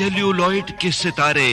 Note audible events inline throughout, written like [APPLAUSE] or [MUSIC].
Celluloid के सितारे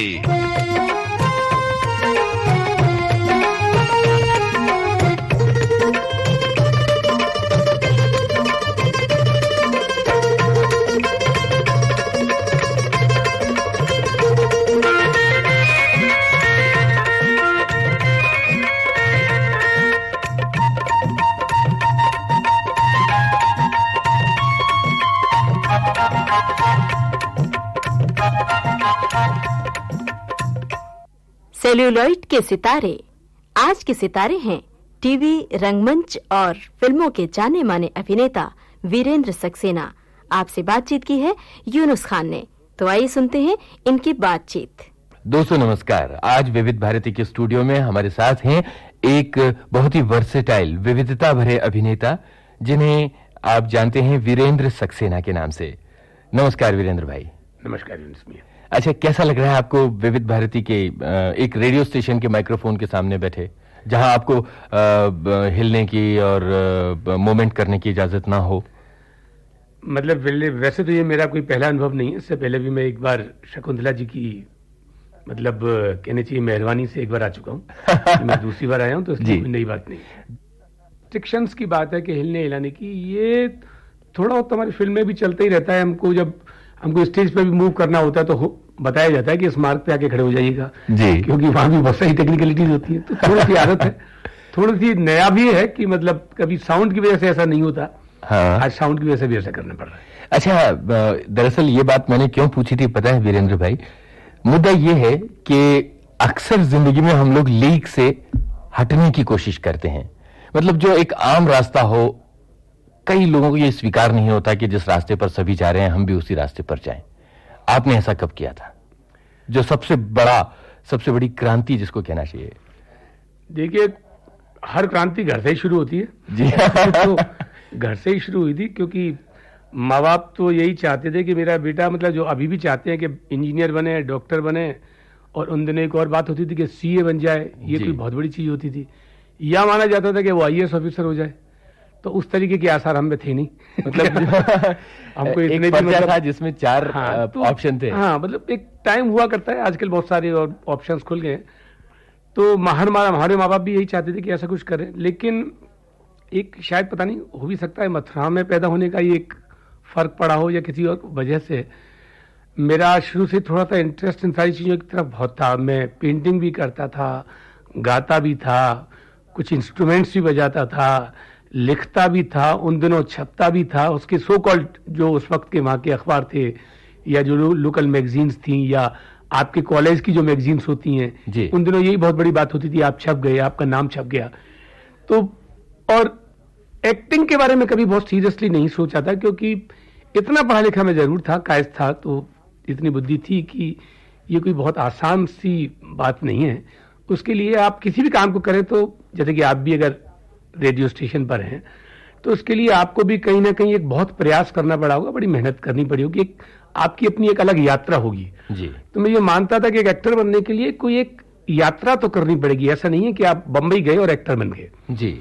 celluloid के सितारे आज के सितारे हैं टीवी रंगमंच और फिल्मों के जाने माने अभिनेता वीरेंद्र सक्सेना आपसे बातचीत की है यूनुस खान ने तो आइए सुनते हैं इनकी बातचीत दोस्तों नमस्कार आज विविध भारती के स्टूडियो में हमारे साथ हैं एक बहुत ही वर्सेटाइल विविधता भरे अभिनेता जिन्हें आप जानते हैं वीरेंद्र सक्सेना के नाम से नमस्कार वीरेंद्र भाई नमस्कार अच्छा कैसा लग रहा है आपको विविध भारती के एक रेडियो स्टेशन के माइक्रोफोन के सामने बैठे जहां आपको हिलने की और मूवमेंट करने की इजाजत ना हो मतलब वैसे तो ये मेरा कोई पहला अनुभव नहीं है इससे पहले भी मैं एक बार शकुंतला जी की मतलब कहने चाहिए मेहरबानी से एक बार आ चुका हूँ मैं दूसरी बार आया हूँ तो इसकी [LAUGHS] कोई नई बात नहीं रिस्ट्रिक्शंस की बात है कि हिलने हिलाने की ये थोड़ा बहुत तो हमारी फिल्म में भी चलता ही रहता है हमको जब हमको स्टेज पर भी मूव करना होता है तो हो, बताया जाता है कि इस मार्ग पे आके खड़े हो जाइएगा क्योंकि वहां भी बहुत सारी टेक्निकलिटीज होती है तो थोड़ी सी आदत है [LAUGHS] थोड़ी सी नया भी है कि मतलब कभी साउंड की वजह से ऐसा नहीं होता हाँ। आज साउंड की वजह से भी ऐसा करना पड़ रहा है अच्छा दरअसल ये बात मैंने क्यों पूछी थी पता है वीरेंद्र भाई मुद्दा ये है कि अक्सर जिंदगी में हम लोग लीक से हटने की कोशिश करते हैं मतलब जो एक आम रास्ता हो कई लोगों को यह स्वीकार नहीं होता कि जिस रास्ते पर सभी जा रहे हैं हम भी उसी रास्ते पर जाएं आपने ऐसा कब किया था जो सबसे बड़ा सबसे बड़ी क्रांति जिसको कहना चाहिए देखिए हर क्रांति घर से ही शुरू होती है जी [LAUGHS] तो घर से ही शुरू हुई थी क्योंकि माँ बाप तो यही चाहते थे कि मेरा बेटा मतलब जो अभी भी चाहते हैं कि इंजीनियर बने डॉक्टर बने और उन दिनों एक और बात होती थी कि सीए बन जाए ये कोई बहुत बड़ी चीज़ होती थी या माना जाता था कि वो आईएएस ऑफिसर हो जाए तो उस तरीके की आसार हम में थी नहीं मतलब [LAUGHS] हमको इतने भी मतलब, था जिसमें चार हाँ, तो, ऑप्शन थे हाँ मतलब एक टाइम हुआ करता है आजकल बहुत सारे और ऑप्शंस खुल गए तो हर माँ हमारे माँ बाप भी यही चाहते थे कि ऐसा कुछ करें लेकिन एक शायद पता नहीं हो भी सकता है मथुरा में पैदा होने का ही एक फ़र्क पड़ा हो या किसी और वजह से मेरा शुरू से थोड़ा सा इंटरेस्ट इन सारी चीज़ों की तरफ बहुत था मैं पेंटिंग भी करता था गाता भी था कुछ इंस्ट्रूमेंट्स भी बजाता था लिखता भी था उन दिनों छपता भी था उसके सो कॉल्ड जो उस वक्त के वहाँ के अखबार थे या जो लोकल मैगजीन्स थी या आपके कॉलेज की जो मैगजीन्स होती हैं उन दिनों यही बहुत बड़ी बात होती थी आप छप गए आपका नाम छप गया तो और एक्टिंग के बारे में कभी बहुत सीरियसली नहीं सोचा था क्योंकि इतना पढ़ा लिखा मैं ज़रूर था कायज था तो इतनी बुद्धि थी कि ये कोई बहुत आसान सी बात नहीं है उसके लिए आप किसी भी काम को करें तो जैसे कि आप भी अगर रेडियो स्टेशन पर हैं तो उसके लिए आपको भी कहीं ना कहीं एक बहुत प्रयास करना पड़ा होगा बड़ी मेहनत करनी पड़ी होगी एक आपकी अपनी एक अलग यात्रा होगी जी तो मैं ये मानता था कि एक एक्टर बनने के लिए कोई एक यात्रा तो करनी पड़ेगी ऐसा नहीं है कि आप बंबई गए और एक्टर बन गए जी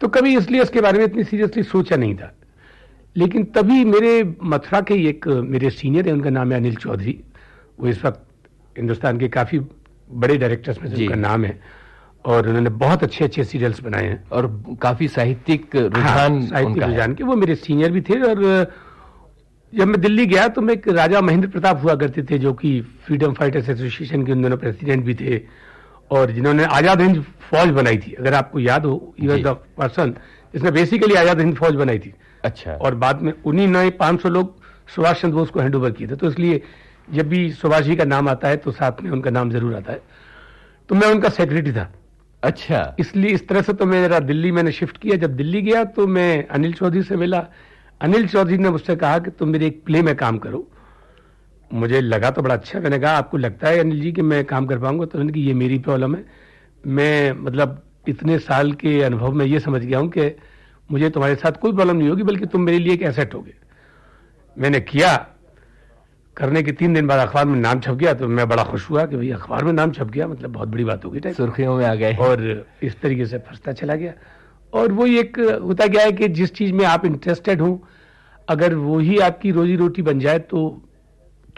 तो कभी इसलिए उसके बारे में इतनी सीरियसली सोचा नहीं था लेकिन तभी मेरे मथुरा के एक मेरे सीनियर है उनका नाम है अनिल चौधरी वो इस वक्त हिंदुस्तान के काफ़ी बड़े डायरेक्टर्स में से उनका नाम है और उन्होंने बहुत अच्छे अच्छे सीरियल्स बनाए हैं और काफी साहित्यिक हाँ, रुझान साहित्यिक रुझान के वो मेरे सीनियर भी थे और जब मैं दिल्ली गया तो मैं एक राजा महेंद्र प्रताप हुआ करते थे जो कि फ्रीडम फाइटर्स एसोसिएशन के उन दोनों प्रेसिडेंट भी थे और जिन्होंने आजाद हिंद फौज बनाई थी अगर आपको याद हो यू वॉज द पर्सन जिसने बेसिकली आजाद हिंद फौज बनाई थी अच्छा और बाद में उन्हीं नए सौ लोग सुभाष चंद्र बोस को हैंड ओवर किए थे तो इसलिए जब भी सुभाष जी का नाम आता है तो साथ में उनका नाम जरूर आता है तो मैं उनका सेक्रेटरी था अच्छा इसलिए इस तरह से तो मेरा दिल्ली मैंने शिफ्ट किया जब दिल्ली गया तो मैं अनिल चौधरी से मिला अनिल चौधरी ने मुझसे कहा कि तुम मेरी एक प्ले में काम करो मुझे लगा तो बड़ा अच्छा मैंने कहा आपको लगता है अनिल जी कि मैं काम कर पाऊंगा तो कि ये मेरी प्रॉब्लम है मैं मतलब इतने साल के अनुभव में ये समझ गया हूँ कि मुझे तुम्हारे साथ कोई प्रॉब्लम नहीं होगी बल्कि तुम मेरे लिए एक एसेट होगे मैंने किया करने के तीन दिन बाद अखबार में नाम छप गया तो मैं बड़ा खुश हुआ कि भाई अखबार में नाम छप गया मतलब बहुत बड़ी बात हो गई सुर्खियों में आ गए और इस तरीके से फंसता चला गया और वो एक होता गया है कि जिस चीज़ में आप इंटरेस्टेड हो अगर वो ही आपकी रोजी रोटी बन जाए तो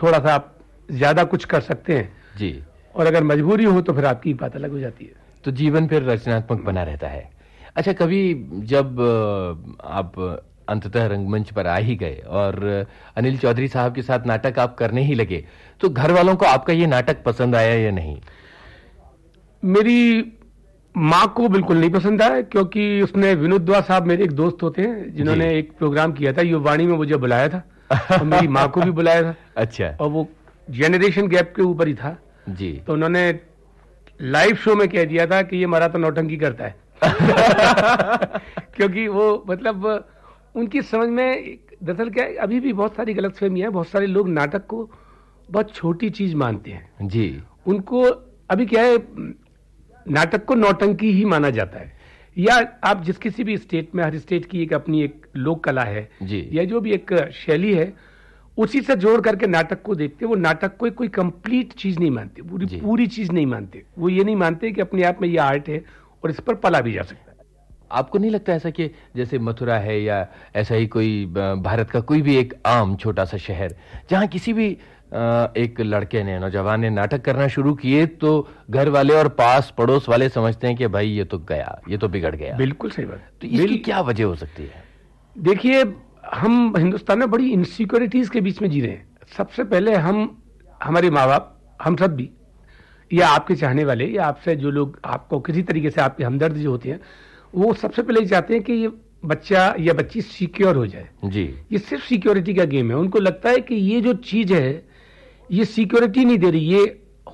थोड़ा सा आप ज़्यादा कुछ कर सकते हैं जी और अगर मजबूरी हो तो फिर आपकी बात अलग हो जाती है तो जीवन फिर रचनात्मक बना रहता है अच्छा कभी जब आप अंततः रंगमंच पर आ ही गए और अनिल चौधरी साहब के साथ नाटक आप करने ही लगे तो घर वालों को आपका ये नाटक पसंद आया या नहीं मेरी माँ को बिल्कुल नहीं पसंद आया क्योंकि उसने विनोदवा साहब मेरे एक दोस्त होते हैं जिन्होंने एक प्रोग्राम किया था युवाणी में मुझे बुलाया था और मेरी माँ को भी बुलाया था [LAUGHS] अच्छा और वो जेनरेशन गैप के ऊपर ही था जी तो उन्होंने लाइव शो में कह दिया था कि ये मरा तो नौटंकी करता है [LAUGHS] [LAUGHS] क्योंकि वो मतलब उनकी समझ में दरअसल क्या है अभी भी बहुत सारी गलत फहमियाँ बहुत सारे लोग नाटक को बहुत छोटी चीज मानते हैं जी उनको अभी क्या है नाटक को नौटंकी ही माना जाता है या आप जिस किसी भी स्टेट में हर स्टेट की एक अपनी एक लोक कला है जी। या जो भी एक शैली है उसी से जोड़ करके नाटक को देखते हैं वो नाटक को कोई कंप्लीट चीज नहीं मानते पूरी पूरी चीज नहीं मानते वो ये नहीं मानते कि अपने आप में ये आर्ट है और इस पर पला भी जा सकता आपको नहीं लगता ऐसा कि जैसे मथुरा है या ऐसा ही कोई भारत का कोई भी एक आम छोटा सा शहर जहाँ किसी भी एक लड़के ने नौजवान ने नाटक करना शुरू किए तो घर वाले और पास पड़ोस वाले समझते हैं कि भाई ये तो गया ये तो बिगड़ गया बिल्कुल सही बात तो इसकी क्या वजह हो सकती है देखिए हम हिंदुस्तान में बड़ी इनसिक्योरिटीज के बीच में जी रहे हैं सबसे पहले हम हमारे माँ बाप हम सब भी या आपके चाहने वाले या आपसे जो लोग आपको किसी तरीके से आपकी हमदर्द जो होती है वो सबसे पहले चाहते हैं कि ये बच्चा या बच्ची सिक्योर हो जाए जी ये सिर्फ सिक्योरिटी का गेम है उनको लगता है कि ये जो चीज है ये सिक्योरिटी नहीं दे रही ये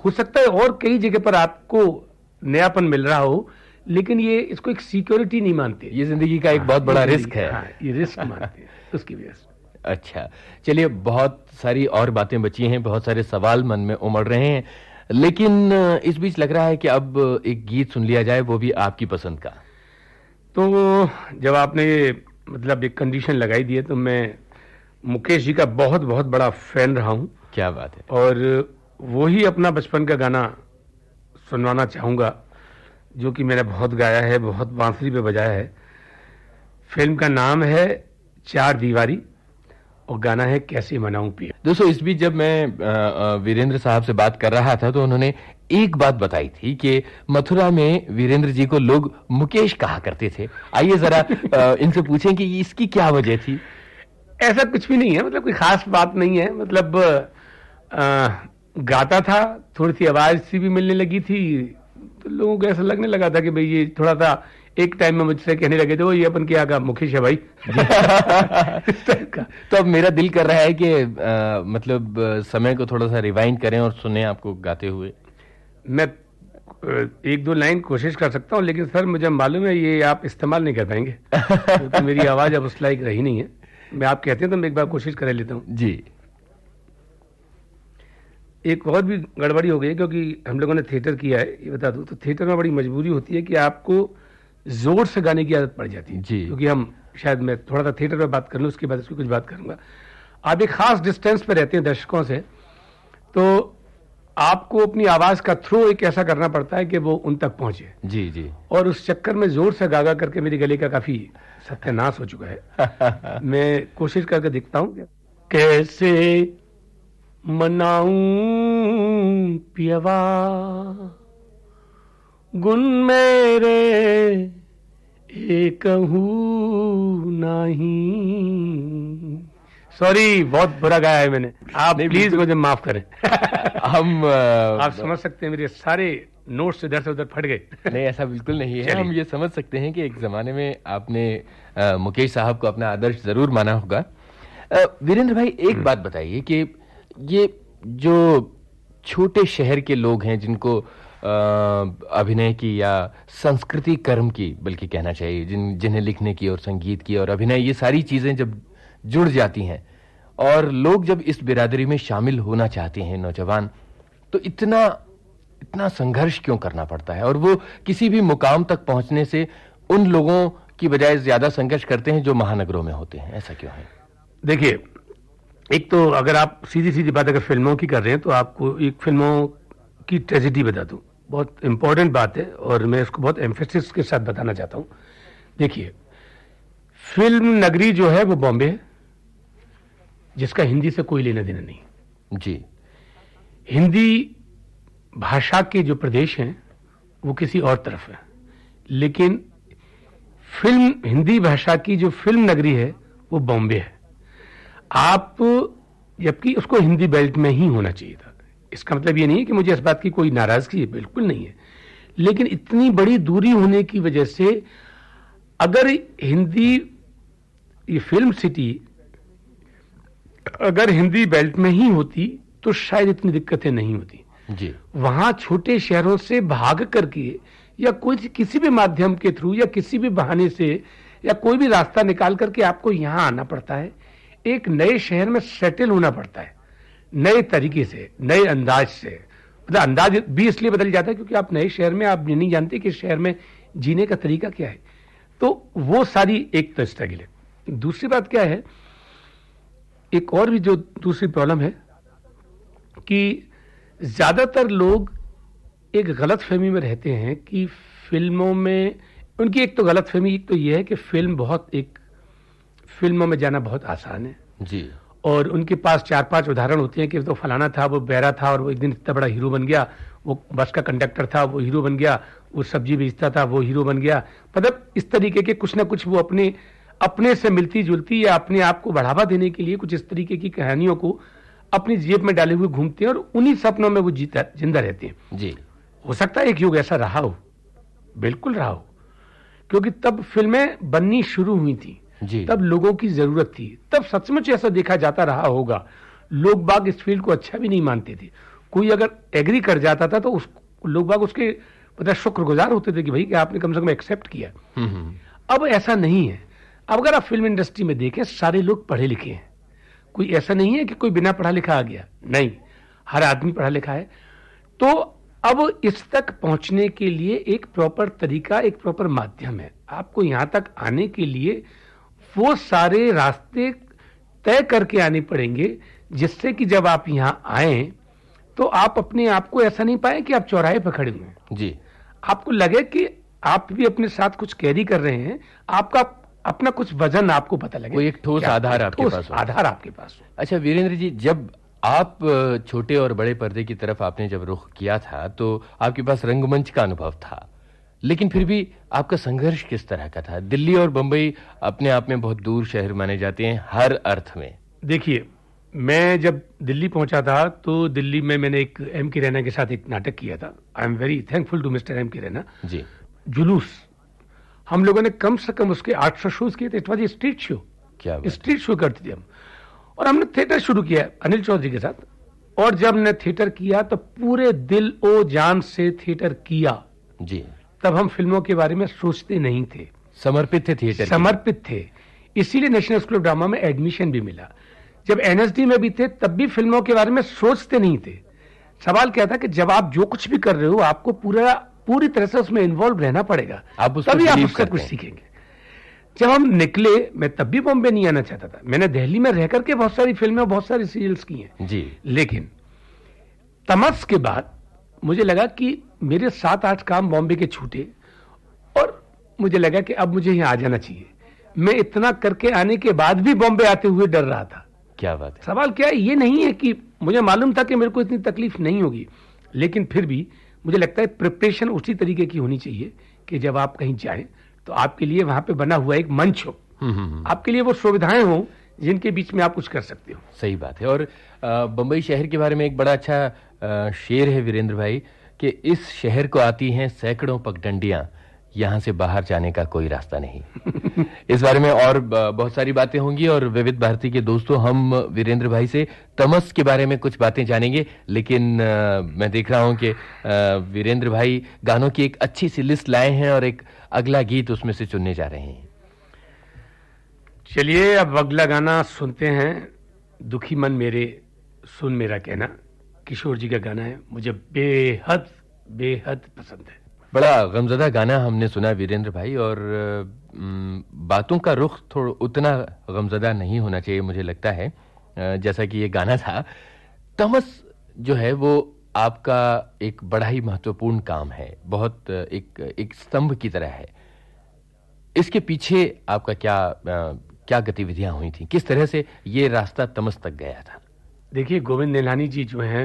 हो सकता है और कई जगह पर आपको नयापन मिल रहा हो लेकिन ये इसको एक सिक्योरिटी नहीं मानते ये जिंदगी का एक बहुत हाँ, बड़ा रिस्क है हाँ, ये रिस्क मानते हैं [LAUGHS] उसकी वजह से अच्छा चलिए बहुत सारी और बातें बची हैं बहुत सारे सवाल मन में उमड़ रहे हैं लेकिन इस बीच लग रहा है कि अब एक गीत सुन लिया जाए वो भी आपकी पसंद का तो जब आपने ये मतलब एक कंडीशन लगाई दी है तो मैं मुकेश जी का बहुत बहुत बड़ा फैन रहा हूँ क्या बात है और वही अपना बचपन का गाना सुनवाना चाहूँगा जो कि मैंने बहुत गाया है बहुत बांसुरी पे बजाया है फिल्म का नाम है चार दीवारी और गाना है कैसे मनाऊं पिया दोस्तों इस बीच जब मैं वीरेंद्र साहब से बात कर रहा था तो उन्होंने एक बात बताई थी कि मथुरा में वीरेंद्र जी को लोग मुकेश कहा करते थे आइए जरा इनसे पूछें कि इसकी क्या वजह थी ऐसा कुछ भी नहीं है मतलब कोई खास बात नहीं है मतलब गाता था थोड़ी सी आवाज सी भी मिलने लगी थी तो लोगों को ऐसा लगने लगा था कि भाई ये थोड़ा सा एक टाइम में मुझसे कहने लगे थे वो ये अपन किया मुकेश है भाई [LAUGHS] तो अब मेरा दिल कर रहा है कि आ, मतलब समय को थोड़ा सा रिवाइंड करें और सुने आपको गाते हुए मैं एक दो लाइन कोशिश कर सकता हूँ लेकिन सर मुझे मालूम है ये आप इस्तेमाल नहीं कर पाएंगे तो [LAUGHS] मेरी आवाज़ अब उस लाइक रही नहीं है मैं आप कहते हैं तो मैं एक बार कोशिश कर लेता हूँ जी एक बहुत भी गड़बड़ी हो गई क्योंकि हम लोगों ने थिएटर किया है ये बता दूँ तो थिएटर में बड़ी मजबूरी होती है कि आपको जोर से गाने की आदत पड़ जाती है क्योंकि हम शायद मैं थोड़ा सा थिएटर में बात कर लूँ उसके बाद उसकी कुछ बात करूँगा आप एक खास डिस्टेंस पर रहते हैं दर्शकों से तो आपको अपनी आवाज का थ्रू एक ऐसा करना पड़ता है कि वो उन तक पहुंचे जी जी और उस चक्कर में जोर से गागा करके मेरे गले का काफी सत्यानाश हो चुका है [LAUGHS] मैं कोशिश करके दिखता हूँ कैसे मनाऊ पियावा गुण मेरे एक नहीं सॉरी बहुत बुरा गाया है मैंने आप प्लीज मुझे माफ करें [LAUGHS] हम [LAUGHS] आप समझ सकते हैं मेरे सारे नोट से इधर से उधर फट गए [LAUGHS] नहीं ऐसा बिल्कुल नहीं है हम ये समझ सकते हैं कि एक जमाने में आपने आ, मुकेश साहब को अपना आदर्श जरूर माना होगा वीरेंद्र भाई एक हम्म। बात बताइए कि ये जो छोटे शहर के लोग हैं जिनको अभिनय की या संस्कृति कर्म की बल्कि कहना चाहिए जिन जिन्हें लिखने की और संगीत की और अभिनय ये सारी चीज़ें जब जुड़ जाती हैं और लोग जब इस बिरादरी में शामिल होना चाहते हैं नौजवान तो इतना इतना संघर्ष क्यों करना पड़ता है और वो किसी भी मुकाम तक पहुंचने से उन लोगों की बजाय ज़्यादा संघर्ष करते हैं जो महानगरों में होते हैं ऐसा क्यों है देखिए एक तो अगर आप सीधी सीधी बात अगर फिल्मों की कर रहे हैं तो आपको एक फिल्मों की ट्रेजिडी बता दूं बहुत इम्पोर्टेंट बात है और मैं इसको बहुत एम्फेसिस के साथ बताना चाहता हूँ देखिए फिल्म नगरी जो है वो बॉम्बे है जिसका हिंदी से कोई लेना देना नहीं जी हिंदी भाषा के जो प्रदेश हैं वो किसी और तरफ है लेकिन फिल्म हिंदी भाषा की जो फिल्म नगरी है वो बॉम्बे है आप जबकि उसको हिंदी बेल्ट में ही होना चाहिए था इसका मतलब ये नहीं है कि मुझे इस बात की कोई नाराजगी है बिल्कुल नहीं है लेकिन इतनी बड़ी दूरी होने की वजह से अगर हिंदी ये फिल्म सिटी अगर हिंदी बेल्ट में ही होती तो शायद इतनी दिक्कतें नहीं होती जी वहां छोटे शहरों से भाग करके या कोई किसी भी माध्यम के थ्रू या किसी भी बहाने से या कोई भी रास्ता निकाल करके आपको यहां आना पड़ता है एक नए शहर में सेटल होना पड़ता है नए तरीके से नए अंदाज से मतलब अंदाज भी इसलिए बदल जाता है क्योंकि आप नए शहर में आप नहीं जानते कि शहर में जीने का तरीका क्या है तो वो सारी एक तो स्ट्रगल है दूसरी बात क्या है एक और भी जो दूसरी प्रॉब्लम है कि ज़्यादातर लोग एक गलत फहमी में रहते हैं कि फिल्मों में उनकी एक तो गलत फहमी एक तो यह है कि फिल्म बहुत एक फिल्मों में जाना बहुत आसान है जी और उनके पास चार पांच उदाहरण होते हैं कि तो फलाना था वो बहरा था और वो एक दिन इतना बड़ा हीरो बन गया वो बस का कंडक्टर था वो हीरो बन गया वो सब्जी बेचता था वो हीरो बन गया मतलब इस तरीके के कुछ ना कुछ वो अपने अपने से मिलती जुलती या अपने आप को बढ़ावा देने के लिए कुछ इस तरीके की कहानियों को अपनी जेब में डाले हुए घूमते हैं और उन्हीं सपनों में वो जीता जिंदा रहते हैं जी हो सकता है एक युग ऐसा रहा हो बिल्कुल रहा हो क्योंकि तब फिल्में बननी शुरू हुई थी तब लोगों की जरूरत थी तब सचमुच ऐसा देखा जाता रहा होगा लोग बाग इस फील्ड को अच्छा भी नहीं मानते थे कोई अगर एग्री कर जाता था तो उस लोग बाग उसके मतलब शुक्रगुजार होते थे कि भाई कि आपने कम से कम एक्सेप्ट किया हम्म, हम्म। अब ऐसा नहीं है अब अगर आप फिल्म इंडस्ट्री में देखें सारे लोग पढ़े लिखे हैं कोई ऐसा नहीं है कि कोई बिना पढ़ा लिखा आ गया नहीं हर आदमी पढ़ा लिखा है तो अब इस तक पहुंचने के लिए एक प्रॉपर तरीका एक प्रॉपर माध्यम है आपको यहां तक आने के लिए वो सारे रास्ते तय करके आने पड़ेंगे जिससे कि जब आप यहाँ आए तो आप अपने आप को ऐसा नहीं पाए कि आप चौराहे पर खड़े हुए जी आपको लगे कि आप भी अपने साथ कुछ कैरी कर रहे हैं आपका अपना कुछ वजन आपको पता लगे वो एक ठोस आधार आपके पास आधार आपके पास अच्छा वीरेंद्र जी जब आप छोटे और बड़े पर्दे की तरफ आपने जब रुख किया था तो आपके पास रंगमंच का अनुभव था लेकिन फिर भी आपका संघर्ष किस तरह का था दिल्ली और बंबई अपने आप में बहुत दूर शहर माने जाते हैं हर अर्थ में देखिए मैं जब दिल्ली पहुंचा था तो दिल्ली में मैंने एक एम के रैना के साथ एक नाटक किया था I am very thankful to mister M K Raina जी जुलूस हम लोगों ने कम से कम उसके 800 शोज किए थे इट वॉज स्ट्रीट शो क्या स्ट्रीट शो करते थे हम और हमने थिएटर शुरू किया अनिल चौधरी के साथ और जब ने थिएटर किया तो पूरे दिल ओ जान से थिएटर किया जी तब हम फिल्मों के बारे में सोचते नहीं थे समर्पित थे थिएटर समर्पित थे इसीलिए नेशनल स्कूल ऑफ ड्रामा में एडमिशन भी मिला जब एनएसडी में भी थे तब भी फिल्मों के बारे में सोचते नहीं थे सवाल क्या था कि जब आप जो कुछ भी कर रहे हो आपको पूरा पूरी तरह से उसमें इन्वॉल्व रहना पड़ेगा आप तभी आप उसका कुछ सीखेंगे जब हम निकले मैं तब भी बॉम्बे नहीं आना चाहता था मैंने दिल्ली में रह करके बहुत सारी फिल्में बहुत सारी सीरियल्स की हैं जी लेकिन तमस के बाद मुझे लगा कि मेरे सात आठ काम बॉम्बे के छूटे और मुझे लगा कि अब मुझे यहाँ आ जाना चाहिए मैं इतना करके आने के बाद भी बॉम्बे आते हुए डर रहा था क्या बात है सवाल क्या है ये नहीं है कि मुझे मालूम था कि मेरे को इतनी तकलीफ नहीं होगी लेकिन फिर भी मुझे लगता है प्रिपरेशन उसी तरीके की होनी चाहिए कि जब आप कहीं जाएं तो आपके लिए वहां पे बना हुआ एक मंच हो हम्म, हम्म, हम्म। आपके लिए वो सुविधाएं हों जिनके बीच में आप कुछ कर सकते हो सही बात है और बम्बई शहर के बारे में एक बड़ा अच्छा शेर है वीरेंद्र भाई कि इस शहर को आती हैं सैकड़ों पगडंडियां यहां से बाहर जाने का कोई रास्ता नहीं [LAUGHS] इस बारे में और बहुत सारी बातें होंगी और विविध भारती के दोस्तों हम वीरेंद्र भाई से तमस के बारे में कुछ बातें जानेंगे लेकिन आ, मैं देख रहा हूं कि वीरेंद्र भाई गानों की एक अच्छी सी लिस्ट लाए हैं और एक अगला गीत उसमें से चुनने जा रहे हैं चलिए अब अगला गाना सुनते हैं दुखी मन मेरे सुन मेरा कहना किशोर जी का गाना है मुझे बेहद बेहद पसंद है बड़ा गमजदा गाना हमने सुना वीरेंद्र भाई और बातों का रुख थोड़ा उतना गमजदा नहीं होना चाहिए मुझे लगता है जैसा कि ये गाना था तमस जो है वो आपका एक बड़ा ही महत्वपूर्ण काम है बहुत एक एक स्तंभ की तरह है इसके पीछे आपका क्या क्या गतिविधियां हुई थी किस तरह से ये रास्ता तमस तक गया था देखिए गोविंद नेलानी जी जो हैं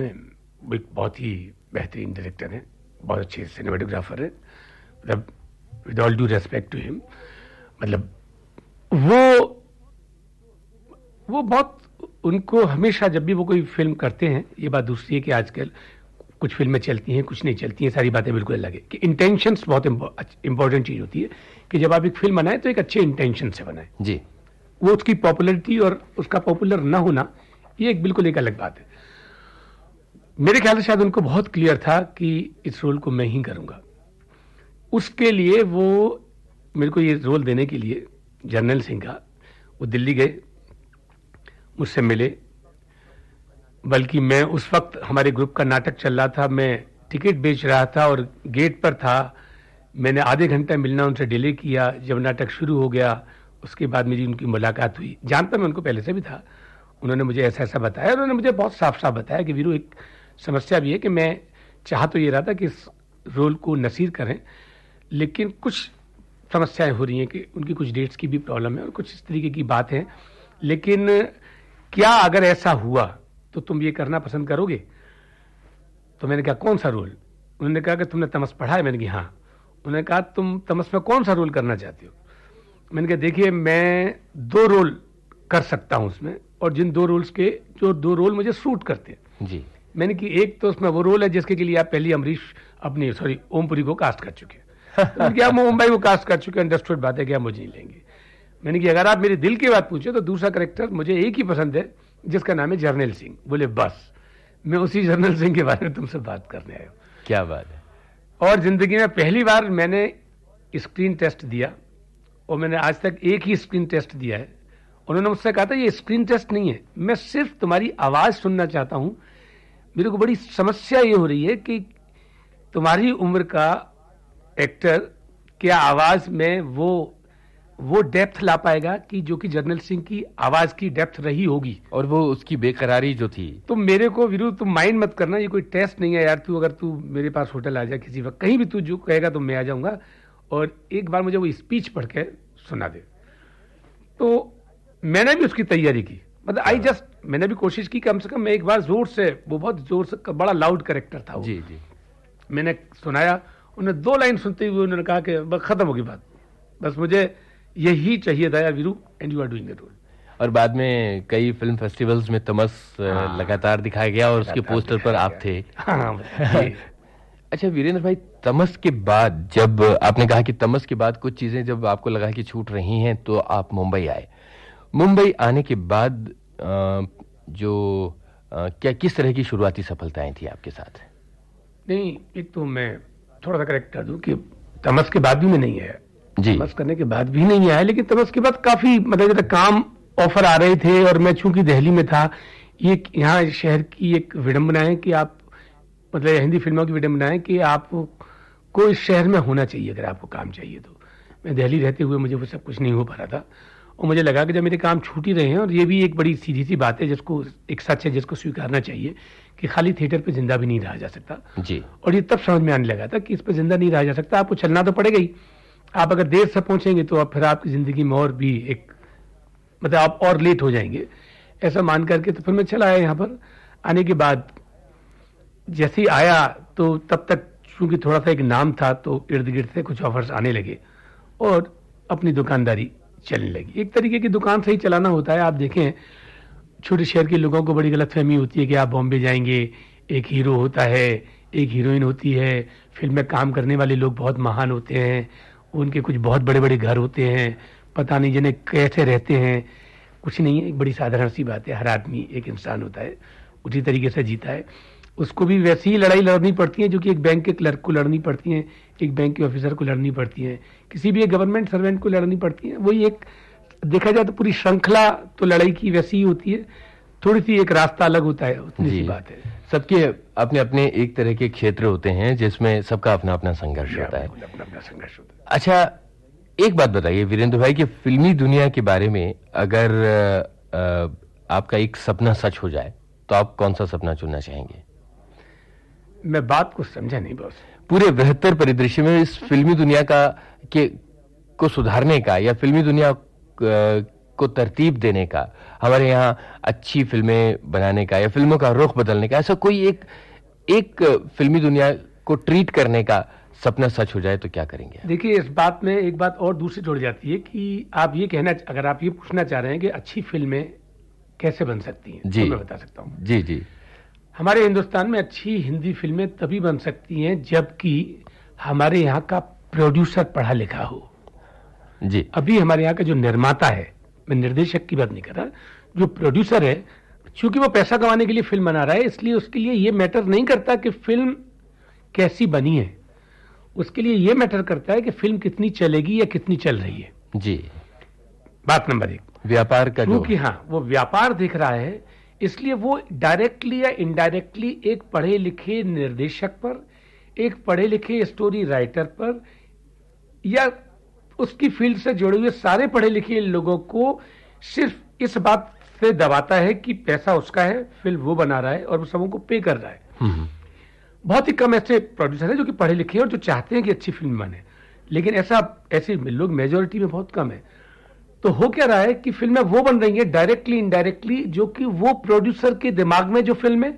एक बहुत ही बेहतरीन डायरेक्टर हैं बहुत अच्छे सिनेमाटोग्राफर हैं मतलब with all due respect to him मतलब वो वो बहुत उनको हमेशा जब भी वो कोई फिल्म करते हैं ये बात दूसरी है कि आजकल कुछ फिल्में चलती हैं कुछ नहीं चलती हैं सारी बातें बिल्कुल अलग है कि इंटेंशंस बहुत इंपॉर्टेंट चीज़ होती है कि जब आप एक फिल्म बनाएं तो एक अच्छे इंटेंशन से बनाएं जी वो उसकी पॉपुलरिटी और उसका पॉपुलर ना होना ये एक बिल्कुल एक अलग बात है मेरे ख्याल से शायद उनको बहुत क्लियर था कि इस रोल को मैं ही करूंगा उसके लिए वो मेरे को ये रोल देने के लिए जनरल सिंह का वो दिल्ली गए मुझसे मिले बल्कि मैं उस वक्त हमारे ग्रुप का नाटक चल रहा था मैं टिकट बेच रहा था और गेट पर था मैंने आधे घंटा मिलना उनसे डिले किया जब नाटक शुरू हो गया उसके बाद मेरी उनकी मुलाकात हुई जानता मैं उनको पहले से भी था उन्होंने मुझे ऐसा ऐसा बताया उन्होंने मुझे बहुत साफ साफ बताया कि वीरू एक समस्या भी है कि मैं चाह तो ये रहा था कि इस रोल को नसीर करें लेकिन कुछ समस्याएं हो रही हैं कि उनकी कुछ डेट्स की भी प्रॉब्लम है और कुछ इस तरीके की बात है लेकिन क्या अगर ऐसा हुआ तो तुम ये करना पसंद करोगे तो मैंने कहा कौन सा रोल उन्होंने कहा कि तुमने तमस पढ़ा है मैंने कहा हाँ उन्होंने कहा तुम तमस में कौन सा रोल करना चाहते हो मैंने कहा देखिए मैं दो रोल कर सकता हूँ उसमें और जिन दो रोल्स के जो दो रोल मुझे सूट करते हैं जी मैंने कि एक तो उसमें वो रोल है जिसके के लिए आप पहली अमरीश अपनी सॉरी ओमपुरी को कास्ट कर चुके हैं क्या मैं मुंबई को कास्ट कर चुके हैं अंडरस्टूड बात है क्या मुझे नहीं लेंगे मैंने कि अगर आप मेरे दिल की बात पूछे तो दूसरा करेक्टर मुझे एक ही पसंद है जिसका नाम है जर्नल सिंह बोले बस मैं उसी जर्नल सिंह के बारे में तुमसे बात करने आया हूँ क्या बात है और ज़िंदगी में पहली बार मैंने स्क्रीन टेस्ट दिया और मैंने आज तक एक ही स्क्रीन टेस्ट दिया है उन्होंने मुझसे कहा था ये स्क्रीन टेस्ट नहीं है मैं सिर्फ तुम्हारी आवाज़ सुनना चाहता हूं मेरे को बड़ी समस्या ये हो रही है कि तुम्हारी उम्र का एक्टर क्या आवाज़ में वो वो डेप्थ ला पाएगा कि जो कि जर्नल सिंह की आवाज की डेप्थ रही होगी और वो उसकी बेकरारी जो थी तो मेरे को विरुद्ध तुम माइंड मत करना ये कोई टेस्ट नहीं है यार तू अगर तू मेरे पास होटल आ जाए किसी वक्त कहीं भी तू जो कहेगा तो मैं आ जाऊंगा और एक बार मुझे वो स्पीच पढ़ के सुना दे तो मैंने भी उसकी तैयारी की मतलब आई जस्ट हाँ। मैंने भी कोशिश की कम से कम मैं एक बार जोर से वो बहुत जोर से बड़ा लाउड करेक्टर था वो जी जी मैंने सुनाया उन्हें दो लाइन सुनते हुए उन्होंने कहा कि बस खत्म होगी बात बस मुझे यही चाहिए था Veeru and you are doing the role और बाद में कई फिल्म फेस्टिवल्स में तमस हाँ, लगातार दिखाया गया और उसके पोस्टर पर आप थे हाँ, [LAUGHS] अच्छा वीरेंद्र भाई तमस के बाद जब आपने कहा कि तमस के बाद कुछ चीजें जब आपको लगा कि छूट रही हैं तो आप मुंबई आए मुंबई आने के बाद जो क्या किस तरह की शुरुआती सफलताएं थी आपके साथ नहीं एक तो मैं थोड़ा सा करेक्ट कर दूं कि तमस के बाद भी मैं नहीं आया जी तमस करने के बाद भी नहीं आया लेकिन तमस के बाद काफी मतलब काम ऑफर आ रहे थे और मैं चूंकि दिल्ली में था ये यहाँ शहर की एक विडम्बना है कि आप मतलब हिंदी फिल्मों की विडम्बना है कि को इस शहर में होना चाहिए अगर आपको काम चाहिए तो मैं दिल्ली रहते हुए मुझे वो सब कुछ नहीं हो पा रहा था और मुझे लगा कि जब मेरे काम छूट ही रहे हैं और ये भी एक बड़ी सीधी सी बात है जिसको एक सच है जिसको स्वीकारना चाहिए कि खाली थिएटर पे जिंदा भी नहीं रहा जा सकता जी और ये तब समझ में आने लगा था कि इस पर जिंदा नहीं रहा जा सकता आपको चलना तो पड़ेगा ही आप अगर देर से पहुंचेंगे तो आप फिर आपकी जिंदगी में और भी एक मतलब आप और लेट हो जाएंगे ऐसा मान करके तो फिर मैं चला आया यहाँ पर आने के बाद जैसे ही आया तो तब तक चूंकि थोड़ा सा एक नाम था तो इर्द गिर्द से कुछ ऑफर्स आने लगे और अपनी दुकानदारी चलने लगी एक तरीके की दुकान सही चलाना होता है आप देखें छोटे शहर के लोगों को बड़ी गलतफहमी होती है कि आप बॉम्बे जाएंगे एक हीरो होता है एक हीरोइन होती है फिल्म में काम करने वाले लोग बहुत महान होते हैं उनके कुछ बहुत बड़े बड़े घर होते हैं पता नहीं जिन्हें कैसे रहते हैं कुछ नहीं है एक बड़ी साधारण सी बात है हर आदमी एक इंसान होता है उसी तरीके से जीता है उसको भी वैसी ही लड़ाई लड़नी पड़ती है जो कि एक बैंक के क्लर्क को लड़नी पड़ती है एक बैंक के ऑफिसर को लड़नी पड़ती है किसी भी एक गवर्नमेंट सर्वेंट को लड़नी पड़ती है वही एक देखा जाए तो पूरी श्रृंखला तो लड़ाई की वैसी ही होती है थोड़ी सी एक रास्ता अलग होता है उतनी सी बात है सबके अपने अपने एक तरह के क्षेत्र होते हैं जिसमें सबका अपना अपना संघर्ष होता है संघर्ष होता है अच्छा एक बात बताइए वीरेंद्र भाई की फिल्मी दुनिया के बारे में अगर आपका एक सपना सच हो जाए तो आप कौन सा सपना चुनना चाहेंगे मैं बात को समझा नहीं बॉस पूरे बेहतर परिदृश्य में इस फिल्मी दुनिया का के को सुधारने का या फिल्मी दुनिया को तरतीब देने का हमारे यहाँ अच्छी फिल्में बनाने का या फिल्मों का रुख बदलने का ऐसा कोई एक एक फिल्मी दुनिया को ट्रीट करने का सपना सच हो जाए तो क्या करेंगे देखिए इस बात में एक बात और दूसरी जुड़ जाती है कि आप ये कहना अगर आप ये पूछना चाह रहे हैं कि अच्छी फिल्में कैसे बन सकती हैं जी तो मैं बता सकता हूँ जी जी हमारे हिंदुस्तान में अच्छी हिंदी फिल्में तभी बन सकती हैं जबकि हमारे यहाँ का प्रोड्यूसर पढ़ा लिखा हो जी अभी हमारे यहाँ का जो निर्माता है मैं निर्देशक की बात नहीं कर रहा जो प्रोड्यूसर है चूंकि वो पैसा कमाने के लिए फिल्म बना रहा है इसलिए उसके लिए ये मैटर नहीं करता कि फिल्म कैसी बनी है उसके लिए ये मैटर करता है कि फिल्म कितनी चलेगी या कितनी चल रही है जी बात नंबर एक व्यापार का क्योंकि हाँ वो व्यापार दिख रहा है इसलिए वो डायरेक्टली या इनडायरेक्टली एक पढ़े लिखे निर्देशक पर एक पढ़े लिखे स्टोरी राइटर पर या उसकी फील्ड से जुड़े हुए सारे पढ़े लिखे लोगों को सिर्फ इस बात से दबाता है कि पैसा उसका है फिल्म वो बना रहा है और वो सबों को पे कर रहा है बहुत ही कम ऐसे प्रोड्यूसर हैं जो कि पढ़े लिखे हैं और जो चाहते हैं कि अच्छी फिल्म बने लेकिन ऐसा ऐसे लोग मेजोरिटी में बहुत कम है तो हो क्या रहा है कि फिल्में वो बन रही हैं डायरेक्टली इनडायरेक्टली जो कि वो प्रोड्यूसर के दिमाग में जो फिल्म है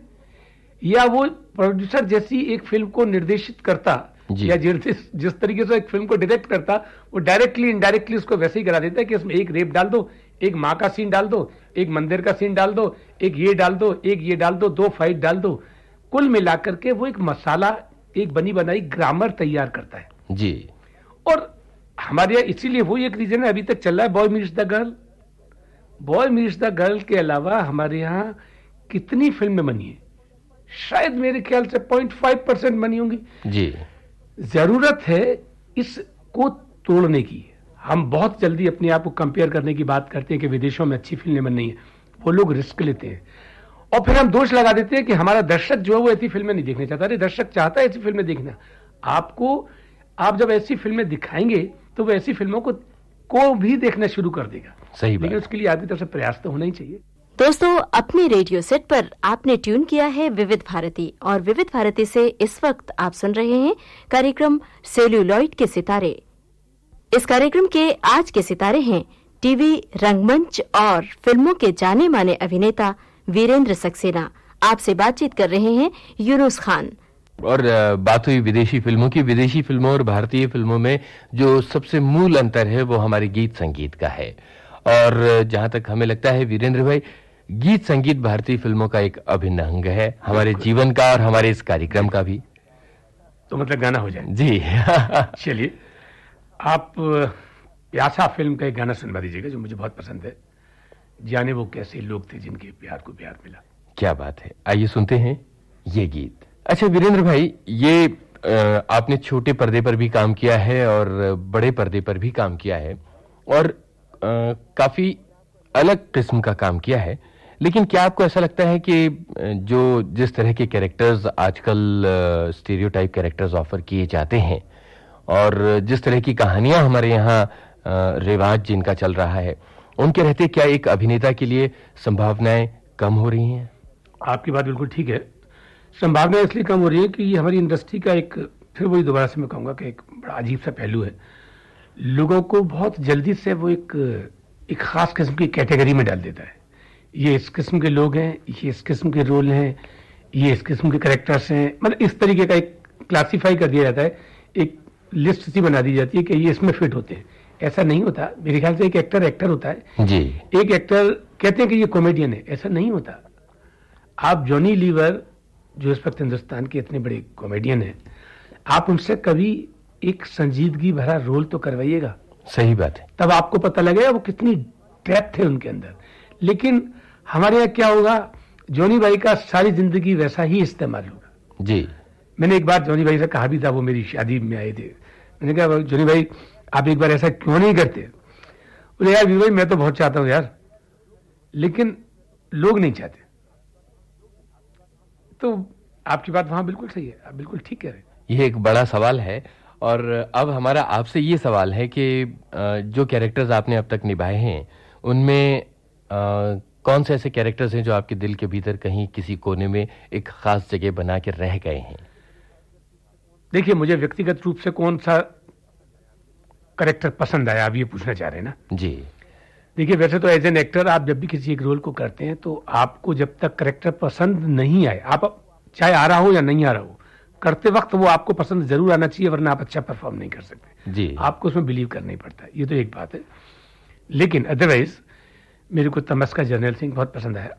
या वो प्रोड्यूसर जैसी एक फिल्म को निर्देशित करता या जिस जिस तरीके से एक फिल्म को डायरेक्ट करता वो डायरेक्टली इनडायरेक्टली उसको वैसे ही करा देता है कि इसमें एक रेप डाल दो एक माँ का सीन डाल दो एक मंदिर का सीन डाल दो एक ये डाल दो एक ये डाल दो दो फाइट डाल दो कुल मिलाकर के वो एक मसाला एक बनी बनाई ग्रामर तैयार करता है जी और हमारे यहाँ इसीलिए वो एक रीजन है अभी तक चल रहा है boy meets the girl boy meets the girl के अलावा हमारे यहाँ कितनी फिल्में बनी है शायद मेरे ख्याल से पॉइंट फाइव परसेंट बनी होंगी जी जरूरत है इसको तोड़ने की हम बहुत जल्दी अपने आप को कंपेयर करने की बात करते हैं कि विदेशों में अच्छी फिल्में बन रही है वो लोग रिस्क लेते हैं और फिर हम दोष लगा देते हैं कि हमारा दर्शक जो है वो ऐसी फिल्में नहीं देखना चाहता अरे दर्शक चाहता है ऐसी फिल्में देखना आपको आप जब ऐसी फिल्में दिखाएंगे तो वो ऐसी फिल्मों को को भी देखना शुरू कर देगा सही बात उसके लिए आपकी तरफ से प्रयास तो होना ही चाहिए दोस्तों अपने रेडियो सेट पर आपने ट्यून किया है विविध भारती और विविध भारती से इस वक्त आप सुन रहे हैं कार्यक्रम सेल्यूलॉइड के सितारे इस कार्यक्रम के आज के सितारे हैं टीवी रंगमंच और फिल्मों के जाने माने अभिनेता वीरेंद्र सक्सेना आपसे बातचीत कर रहे हैं यूनुस खान और बात हुई विदेशी फिल्मों की विदेशी फिल्मों और भारतीय फिल्मों में जो सबसे मूल अंतर है वो हमारे गीत संगीत का है और जहां तक हमें लगता है वीरेंद्र भाई गीत संगीत भारतीय फिल्मों का एक अभिन्न अंग है हमारे जीवन का और हमारे इस कार्यक्रम का भी तो मतलब गाना हो जाए जी [LAUGHS] चलिए आप प्यासा फिल्म का एक गाना सुनवा दीजिएगा जो मुझे बहुत पसंद है जाने वो कैसे लोग थे जिनके प्यार को प्यार मिला क्या बात है आइए सुनते हैं ये गीत अच्छा वीरेंद्र भाई ये आपने छोटे पर्दे पर भी काम किया है और बड़े पर्दे पर भी काम किया है और काफी अलग किस्म का काम किया है लेकिन क्या आपको ऐसा लगता है कि जो जिस तरह के कैरेक्टर्स आजकल स्टीरियोटाइप कैरेक्टर्स ऑफर किए जाते हैं और जिस तरह की कहानियां हमारे यहाँ रिवाज जिनका चल रहा है उनके रहते क्या एक अभिनेता के लिए संभावनाएं कम हो रही हैं आपकी बात बिल्कुल ठीक है संभावना इसलिए कम हो रही है कि ये हमारी इंडस्ट्री का एक फिर वही दोबारा से मैं कहूँगा कि एक बड़ा अजीब सा पहलू है लोगों को बहुत जल्दी से वो एक एक ख़ास किस्म की कैटेगरी में डाल देता है ये इस किस्म के लोग हैं ये इस किस्म के रोल हैं ये इस किस्म के करेक्टर्स हैं मतलब इस तरीके का एक क्लासीफाई कर दिया जाता है एक लिस्ट सी बना दी जाती है कि ये इसमें फिट होते हैं ऐसा नहीं होता मेरे ख्याल से एक एक्टर एक्टर होता है जी एक एक्टर कहते हैं कि ये कॉमेडियन है ऐसा नहीं होता आप जॉनी लीवर जो इस वक्त हिंदुस्तान के इतने बड़े कॉमेडियन हैं आप उनसे कभी एक संजीदगी भरा रोल तो करवाइएगा सही बात है तब आपको पता लगेगा वो कितनी डेप्थ है उनके अंदर लेकिन हमारे यहाँ क्या होगा जोनी भाई का सारी जिंदगी वैसा ही इस्तेमाल होगा जी मैंने एक बार जोनी भाई से कहा भी था वो मेरी शादी में आए थे मैंने कहा जोनी भाई आप एक बार ऐसा क्यों नहीं करते बोले यार भाई मैं तो बहुत चाहता हूँ यार लेकिन लोग नहीं चाहते तो आपकी बात वहाँ बिल्कुल सही है आप बिल्कुल ठीक कह रहे हैं यह एक बड़ा सवाल है और अब हमारा आपसे ये सवाल है कि जो कैरेक्टर्स आपने अब तक निभाए हैं उनमें कौन से ऐसे कैरेक्टर्स हैं जो आपके दिल के भीतर कहीं किसी कोने में एक खास जगह बना के रह गए हैं देखिए मुझे व्यक्तिगत रूप से कौन सा करेक्टर पसंद आया आप ये पूछना चाह रहे हैं ना जी देखिए वैसे तो एज एन एक्टर आप जब भी किसी एक रोल को करते हैं तो आपको जब तक करेक्टर पसंद नहीं आए आप चाहे आ रहा हो या नहीं आ रहा हो करते वक्त वो आपको पसंद जरूर आना चाहिए वरना आप अच्छा परफॉर्म नहीं कर सकते जी आपको उसमें बिलीव करना ही पड़ता है ये तो एक बात है लेकिन अदरवाइज मेरे को तमस्का जनरल सिंह बहुत पसंद आया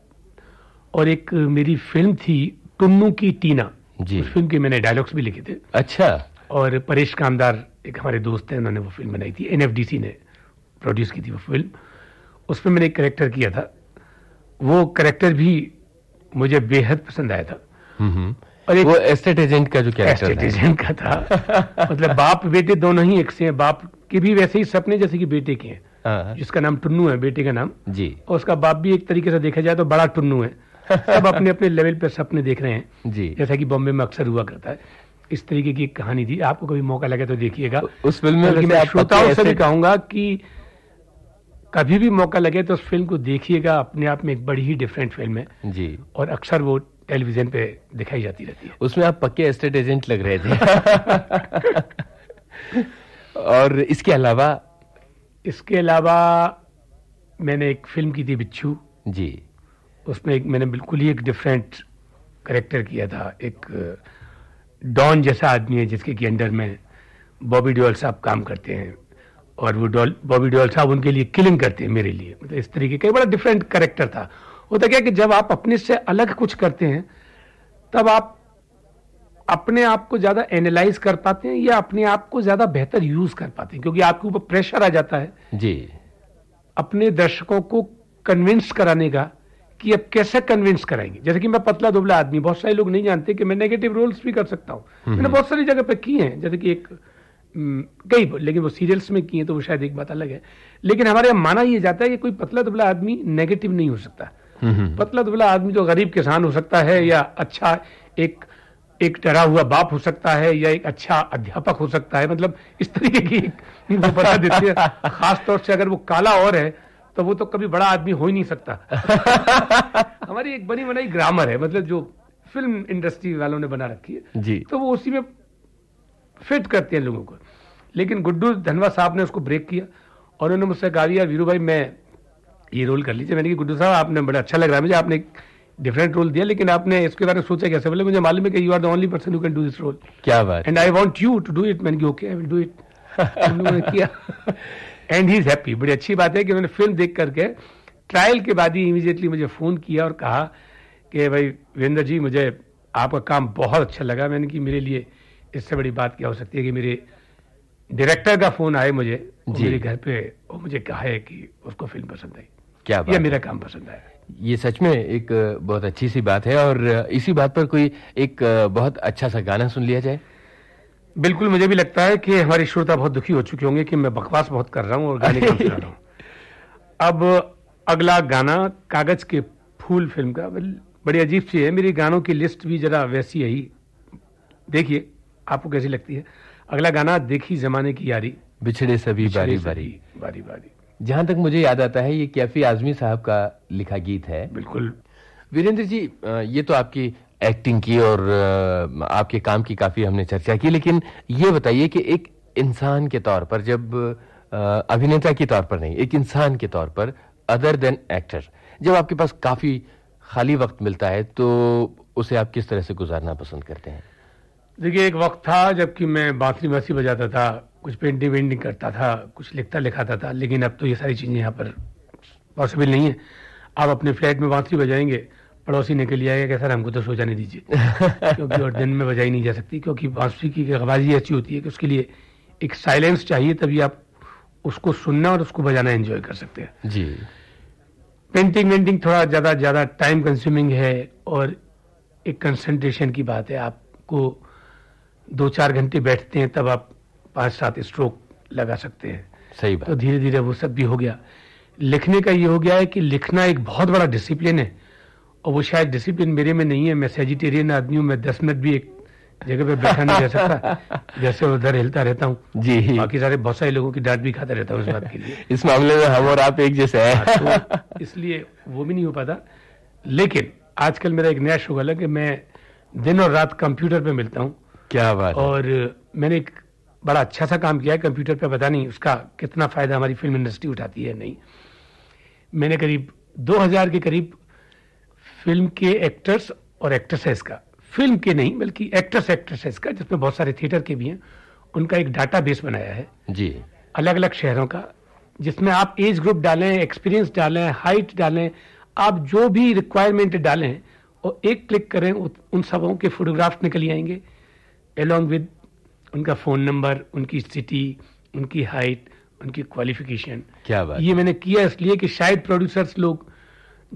और एक मेरी फिल्म थी टुन्नू की टीना जी उस फिल्म के मैंने डायलॉग्स भी लिखे थे अच्छा और परेश कामदार एक हमारे दोस्त हैं उन्होंने वो फिल्म बनाई थी एनएफडीसी ने प्रोड्यूस की थी वो फिल्म उसमें मैंने एक करेक्टर किया था वो करेक्टर भी मुझे बेहद पसंद आया था और एक वो एस्टेट एजेंट का जो एस्टेट एजेंट का था [LAUGHS] मतलब बाप बेटे दोनों ही एक से हैं बाप के भी वैसे ही सपने जैसे कि बेटे के हैं हाँ। जिसका नाम टुन्नू है बेटे का नाम जी और उसका बाप भी एक तरीके से देखा जाए तो बड़ा टुन्नू है सब अपने अपने लेवल पर सपने देख रहे हैं जी जैसा कि बॉम्बे में अक्सर हुआ करता है इस तरीके की कहानी थी आपको कभी मौका लगे तो देखिएगा उस फिल्म में श्रोताओं से भी कहूंगा कि कभी भी मौका लगे तो उस फिल्म को देखिएगा अपने आप में एक बड़ी ही डिफरेंट फिल्म है जी और अक्सर वो टेलीविजन पे दिखाई जाती रहती है उसमें आप पक्के एस्टेट एजेंट लग रहे थे [LAUGHS] और इसके अलावा इसके अलावा मैंने एक फिल्म की थी बिच्छू जी उसमें एक मैंने बिल्कुल ही एक डिफरेंट करेक्टर किया था एक डॉन uh, जैसा आदमी है जिसके की अंडर में बॉबी डोल साहब काम करते हैं और वो डॉल बॉबी डॉल साहब उनके लिए किलिंग करते हैं मेरे लिए मतलब इस तरीके का बड़ा डिफरेंट करेक्टर था होता क्या कि जब आप अपने से अलग कुछ करते हैं तब आप अपने आप को ज़्यादा एनालाइज कर पाते हैं या अपने आप को ज़्यादा बेहतर यूज़ कर पाते हैं क्योंकि आपके ऊपर प्रेशर आ जाता है जी अपने दर्शकों को कन्विंस कराने का कि अब कैसे कन्विंस कराएंगे जैसे कि मैं पतला दुबला आदमी बहुत सारे लोग नहीं जानते कि मैं नेगेटिव रोल्स भी कर सकता हूं हम्म, मैंने हम्म। बहुत सारी जगह पर किए हैं जैसे कि एक हम्म, कई लेकिन वो सीरियल्स में किए तो वो शायद एक बात अलग है लेकिन हमारे यहाँ माना यह जाता है कि कोई पतला दुबला आदमी नेगेटिव नहीं हो सकता पतला दुबला आदमी जो गरीब किसान हो सकता है या अच्छा एक एक डरा हुआ बाप हो सकता है या एक अच्छा अध्यापक हो सकता है मतलब इस तरीके की बता देती है [LAUGHS] खासतौर से अगर वो काला और है तो वो तो कभी बड़ा आदमी हो ही नहीं सकता [LAUGHS] हमारी एक बनी बनाई ग्रामर है मतलब जो फिल्म इंडस्ट्री वालों ने बना रखी है जी तो वो उसी में फिट करते हैं लोगों को लेकिन गुड्डू धनवा साहब ने उसको ब्रेक किया और उन्होंने मुझसे कहा यार वीरू भाई मैं ये रोल कर लीजिए मैंने कि गुड्डू साहब आपने बड़ा अच्छा लग रहा है मुझे आपने डिफरेंट रोल दिया लेकिन आपने इसके बारे में सोचा कैसे बोले मुझे मालूम है कि you are the only person you can do this role क्या बात and I want you to do it मैंने okay I will do it and he is happy बड़ी अच्छी बात है कि उन्होंने फिल्म देख करके ट्रायल के बाद ही इमीजिएटली मुझे फ़ोन किया और कहा कि भाई वीरेंद्र जी मुझे आपका काम बहुत अच्छा लगा मैंने कि मेरे लिए इससे बड़ी बात क्या हो सकती है कि मेरे डायरेक्टर का फोन आए मुझे मेरे घर पे और मुझे कहा है कि उसको फिल्म पसंद आई क्या बात? या मेरा काम पसंद आया ये सच में एक बहुत अच्छी सी बात है और इसी बात पर कोई एक बहुत अच्छा सा गाना सुन लिया जाए बिल्कुल मुझे भी लगता है कि हमारे श्रोता बहुत दुखी हो चुके होंगे कि मैं बकवास बहुत कर रहा हूँ और गाने कम सुना रहा हूँ [LAUGHS] अब अगला गाना कागज के फूल फिल्म का बड़ी अजीब सी है मेरी गानों की लिस्ट भी जरा वैसी है ही देखिए आपको कैसी लगती है अगला गाना देखी जमाने की यारी बिछड़े सभी बारी बारी बारी बारी जहां तक मुझे याद आता है ये कैफी आजमी साहब का लिखा गीत है बिल्कुल वीरेंद्र जी ये तो आपकी एक्टिंग की और आपके काम की काफी हमने चर्चा की लेकिन ये बताइए कि एक इंसान के तौर पर जब अभिनेता के तौर पर नहीं एक इंसान के तौर पर अदर देन एक्टर जब आपके पास काफी खाली वक्त मिलता है तो उसे आप किस तरह से गुजारना पसंद करते हैं देखिए एक वक्त था जबकि मैं बांसुरी वासी बजाता था कुछ पेंटिंग वेंटिंग करता था कुछ लिखता लिखाता था लेकिन अब तो ये सारी चीज़ें यहाँ पर पॉसिबल नहीं है आप अपने फ्लैट में बांसुरी बजाएंगे पड़ोसी निकल लिया आएगा सर हमको तो सोचा नहीं दीजिए [LAUGHS] क्योंकि और दिन में बजाई नहीं जा सकती क्योंकि बांसुरी की आवाज़ अच्छी होती है कि उसके लिए एक साइलेंस चाहिए तभी आप उसको सुनना और उसको बजाना एंजॉय कर सकते हैं जी पेंटिंग वेंटिंग थोड़ा ज़्यादा ज़्यादा टाइम कंज्यूमिंग है और एक कंसंट्रेशन की बात है आपको दो चार घंटे बैठते हैं तब आप पांच सात स्ट्रोक लगा सकते हैं सही बात तो धीरे धीरे वो सब भी हो गया लिखने का ये हो गया है कि लिखना एक बहुत बड़ा डिसिप्लिन है और वो शायद डिसिप्लिन मेरे में नहीं है मैं सेजिटेरियन आदमी हूँ मैं दस मिनट भी एक जगह पे बैठा नहीं रह सकता [LAUGHS] जैसे उधर हिलता रहता हूँ जी बाकी सारे बहुत सारे लोगों की डांट भी खाता रहता हूँ इस बात के लिए [LAUGHS] इस मामले में हम और आप एक जैसे हैं हाँ, तो इसलिए वो भी नहीं हो पाता लेकिन आजकल मेरा एक नया शौक है कि मैं दिन और रात कंप्यूटर पे मिलता हूँ क्या बात और मैंने एक बड़ा अच्छा सा काम किया है कंप्यूटर पे पता नहीं उसका कितना फ़ायदा हमारी फिल्म इंडस्ट्री उठाती है नहीं मैंने करीब 2000 के करीब फिल्म के एक्टर्स और एक्ट्रेसेस का फिल्म के नहीं बल्कि एक्टर्स एक्ट्रेसेस का जिसमें बहुत सारे थिएटर के भी हैं उनका एक डाटा बेस बनाया है जी अलग अलग शहरों का जिसमें आप एज ग्रुप डालें एक्सपीरियंस डालें हाइट डालें आप जो भी रिक्वायरमेंट डालें और एक क्लिक करें उन सबों के फोटोग्राफ निकली आएंगे अलॉन्ग विद उनका फ़ोन नंबर उनकी सिटी उनकी हाइट उनकी क्वालिफिकेशन क्या बात ये मैंने किया इसलिए कि शायद प्रोड्यूसर्स लोग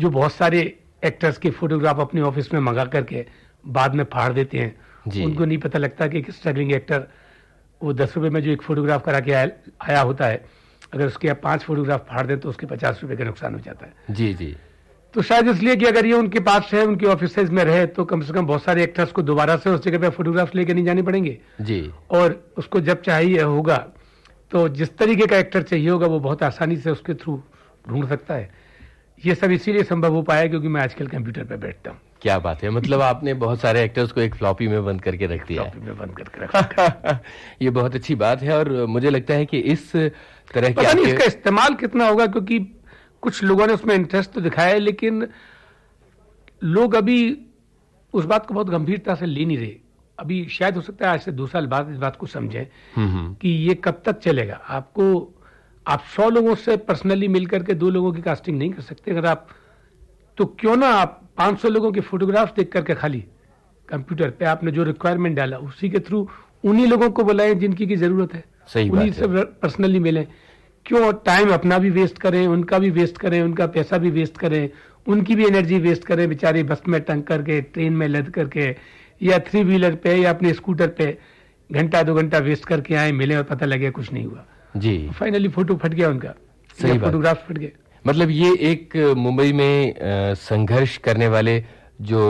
जो बहुत सारे एक्टर्स के फोटोग्राफ अपने ऑफिस में मंगा करके बाद में फाड़ देते हैं उनको नहीं पता लगता कि एक स्ट्रगलिंग एक्टर वो दस रुपये में जो एक फोटोग्राफ करा के आया, आया होता है अगर उसके आप पाँच फोटोग्राफ फाड़ दें तो उसके पचास रुपये का नुकसान हो जाता है जी जी तो शायद इसलिए कि अगर ये उनके पास है उनके ऑफिस में रहे तो कम से कम बहुत सारे एक्टर्स को दोबारा से उस जगह पे फोटोग्राफ लेके नहीं जाने पड़ेंगे जी और उसको जब चाहिए होगा तो जिस तरीके का एक्टर चाहिए होगा वो बहुत आसानी से उसके थ्रू ढूंढ सकता है ये सब इसीलिए संभव हो पाया क्योंकि मैं आजकल कंप्यूटर पर बैठता हूँ क्या बात है मतलब आपने बहुत सारे एक्टर्स को एक फ्लॉपी में बंद करके रख दिया फ्लॉपी में बंद करके रख [LAUGHS] ये बहुत अच्छी बात है और मुझे लगता है कि इस तरह की इसका इस्तेमाल कितना होगा क्योंकि कुछ लोगों ने उसमें इंटरेस्ट तो दिखाया लेकिन लोग अभी उस बात को बहुत गंभीरता से ले नहीं रहे अभी शायद हो सकता है आज से दो साल बाद इस बात को समझें हम्म, हम्म। कि ये कब तक चलेगा आपको आप सौ लोगों से पर्सनली मिलकर के दो लोगों की कास्टिंग नहीं कर सकते अगर आप तो क्यों ना आप पांच सौ लोगों के फोटोग्राफ देख करके खाली कंप्यूटर पे आपने जो रिक्वायरमेंट डाला उसी के थ्रू उन्हीं लोगों को बुलाएं जिनकी की जरूरत है सही उन्हीं से पर्सनली मिलें क्यों टाइम अपना भी वेस्ट करें उनका भी वेस्ट करें उनका पैसा भी वेस्ट करें उनकी भी एनर्जी वेस्ट करें बेचारे बस में टंग करके ट्रेन में लद करके या थ्री व्हीलर पे या अपने स्कूटर पे घंटा दो घंटा वेस्ट करके आए मिले और पता लगे कुछ नहीं हुआ जी फाइनली फोटो फट गया उनका सही फोटोग्राफ फट गए मतलब ये एक मुंबई में संघर्ष करने वाले जो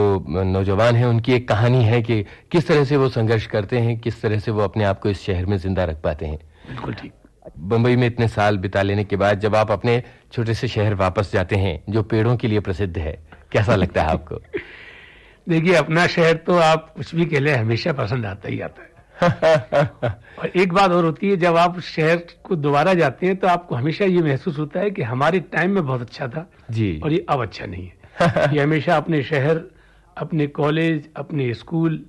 नौजवान हैं उनकी एक कहानी है कि किस तरह से वो संघर्ष करते हैं किस तरह से वो अपने आप को इस शहर में जिंदा रख पाते हैं बिल्कुल ठीक बंबई में इतने साल बिता लेने के बाद जब आप अपने छोटे से शहर वापस जाते हैं जो पेड़ों के लिए प्रसिद्ध है कैसा लगता है आपको [LAUGHS] देखिए अपना शहर तो आप कुछ भी कह लें हमेशा पसंद आता ही आता है [LAUGHS] और एक बात और होती है जब आप शहर को दोबारा जाते हैं तो आपको हमेशा ये महसूस होता है कि हमारे टाइम में बहुत अच्छा था जी और ये अब अच्छा नहीं है [LAUGHS] ये हमेशा अपने शहर अपने कॉलेज अपने स्कूल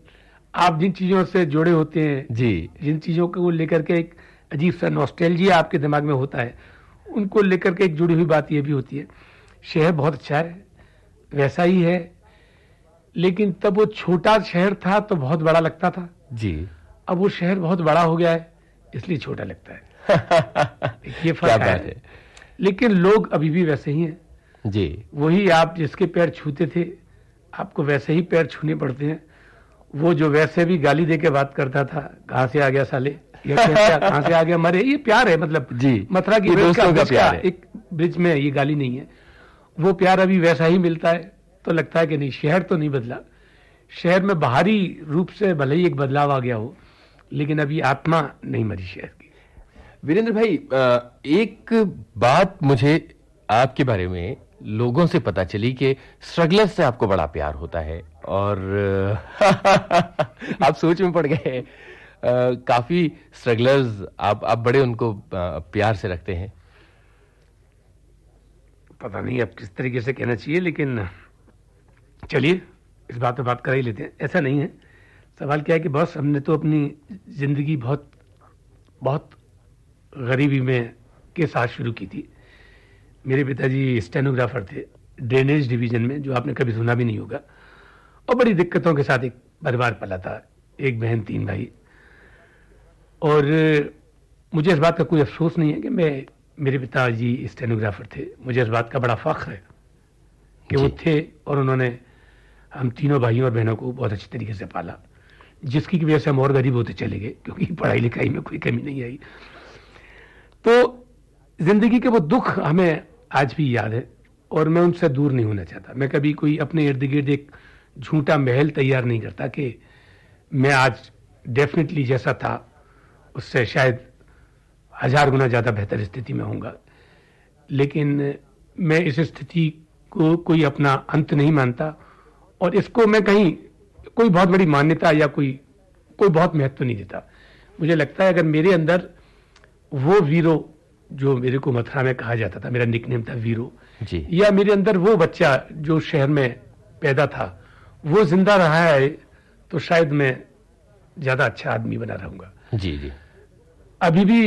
आप जिन चीजों से जुड़े होते हैं जी जिन चीजों को लेकर के एक अजीब सा नॉस्टैल्जिया आपके दिमाग में होता है उनको लेकर के एक जुड़ी हुई बात यह भी होती है शहर बहुत अच्छा है वैसा ही है लेकिन तब वो छोटा शहर था तो बहुत बड़ा लगता था जी अब वो शहर बहुत बड़ा हो गया है इसलिए छोटा लगता है [LAUGHS] ये फर्क है।, है लेकिन लोग अभी भी वैसे ही हैं जी वही आप जिसके पैर छूते थे आपको वैसे ही पैर छूने पड़ते हैं वो जो वैसे भी गाली दे के बात करता था कहाँ से आ गया साले कहां से आ गया मरे ये प्यार है मतलब जी मथुरा की ब्रिज का, का प्यार है एक ब्रिज में ये गाली नहीं है वो प्यार अभी वैसा ही मिलता है तो लगता है कि नहीं शहर तो नहीं बदला शहर में बाहरी रूप से भले ही एक बदलाव आ गया हो लेकिन अभी आत्मा नहीं मरी शहर की वीरेंद्र भाई एक बात मुझे आपके बारे में लोगों से पता चली कि स्ट्रगलर से आपको बड़ा प्यार होता है और [LAUGHS] आप सोच में पड़ गए काफ़ी स्ट्रगलर्स आप आप बड़े उनको प्यार से रखते हैं पता नहीं अब किस तरीके से कहना चाहिए लेकिन चलिए इस बात पर बात कर ही लेते हैं ऐसा नहीं है सवाल क्या है कि बॉस हमने तो अपनी ज़िंदगी बहुत बहुत गरीबी में के साथ शुरू की थी मेरे पिताजी स्टेनोग्राफर थे ड्रेनेज डिवीजन में जो आपने कभी सुना भी नहीं होगा और बड़ी दिक्कतों के साथ एक परिवार पला था एक बहन तीन भाई और मुझे इस बात का कोई अफसोस नहीं है कि मैं मेरे पिताजी स्टेनोग्राफर थे मुझे इस बात का बड़ा फ़ख्र है कि वो थे और उन्होंने हम तीनों भाइयों और बहनों को बहुत अच्छे तरीके से पाला जिसकी वजह से हम और गरीब होते चले गए क्योंकि पढ़ाई लिखाई में कोई कमी नहीं आई तो ज़िंदगी के वो दुख हमें आज भी याद है और मैं उनसे दूर नहीं होना चाहता मैं कभी कोई अपने इर्द गिर्द एक झूठा महल तैयार नहीं करता कि मैं आज डेफिनेटली जैसा था उससे शायद हजार गुना ज़्यादा बेहतर स्थिति में होऊंगा लेकिन मैं इस स्थिति को कोई अपना अंत नहीं मानता और इसको मैं कहीं कोई बहुत बड़ी मान्यता या कोई कोई बहुत महत्व नहीं देता मुझे लगता है अगर मेरे अंदर वो वीरो जो मेरे को मथुरा में कहा जाता था मेरा निकनेम था वीरो जी। या मेरे अंदर वो बच्चा जो शहर में पैदा था वो जिंदा रहा है तो शायद मैं ज्यादा अच्छा आदमी बना रहूंगा जी जी अभी भी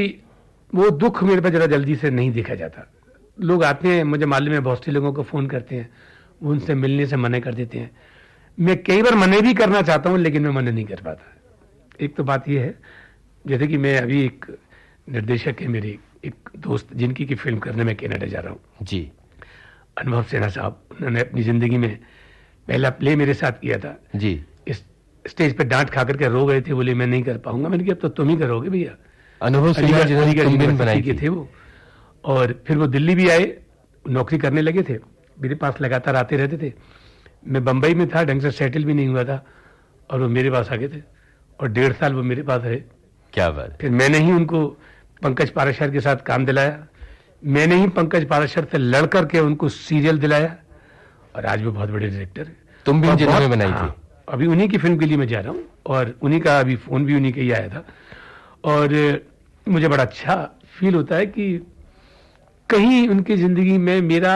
वो दुख मेरे पे ज़रा जल्दी से नहीं देखा जाता लोग आते हैं मुझे मालूम है बहुत से लोगों को फ़ोन करते हैं वो उनसे मिलने से मना कर देते हैं मैं कई बार मना भी करना चाहता हूँ लेकिन मैं मना नहीं कर पाता एक तो बात यह है जैसे कि मैं अभी एक निर्देशक है मेरी एक दोस्त जिनकी की फिल्म करने में कैनेडा जा रहा हूँ जी अनुभव सेना साहब उन्होंने अपनी ज़िंदगी में पहला प्ले मेरे साथ किया था जी इस स्टेज पर डांट खा करके रो गए थे बोले मैं नहीं कर पाऊंगा मैंने कहा अब तो तुम ही करोगे भैया अनुभव बनाई के थे वो और फिर वो दिल्ली भी आए नौकरी करने लगे थे मेरे पास लगातार आते रहते थे मैं बंबई में था ढंग से सेटल भी नहीं हुआ था और वो मेरे पास आ गए थे और डेढ़ साल वो मेरे पास रहे क्या बात फिर मैंने ही उनको पंकज पाराशर के साथ काम दिलाया मैंने ही पंकज पाराशर से लड़ करके उनको सीरियल दिलाया और आज वो बहुत बड़े डायरेक्टर है तुम भी जिन्होंने बनाई थी हाँ, अभी उन्हीं की फिल्म के लिए मैं जा रहा हूँ और उन्हीं का अभी फोन भी उन्हीं का ही आया था और मुझे बड़ा अच्छा फील होता है कि कहीं उनकी जिंदगी में मेरा